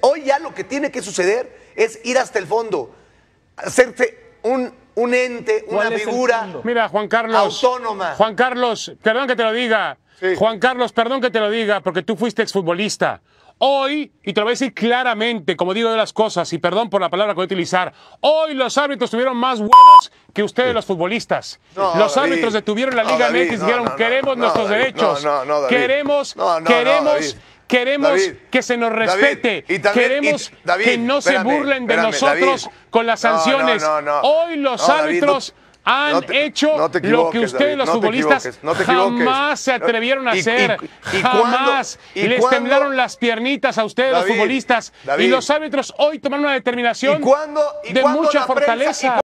Hoy ya lo que tiene que suceder es ir hasta el fondo, hacerte un, un ente, una figura Mira, Juan Carlos, autónoma. Juan Carlos, perdón que te lo diga. Juan Carlos, perdón que te lo diga, porque tú fuiste exfutbolista. Hoy, y te lo voy a decir claramente, como digo de las cosas, y perdón por la palabra que voy a utilizar, hoy los árbitros tuvieron más huevos que ustedes los futbolistas. los árbitros detuvieron la Liga no, y dijeron, queremos nuestros derechos, queremos, queremos Queremos que se nos respete. y Queremos que no se burlen de nosotros con las sanciones. Hoy los árbitros han hecho lo que ustedes, los futbolistas, jamás se atrevieron a hacer. jamás. Les temblaron las piernitas a ustedes, los futbolistas. Y los árbitros hoy tomaron una determinación de mucha fortaleza.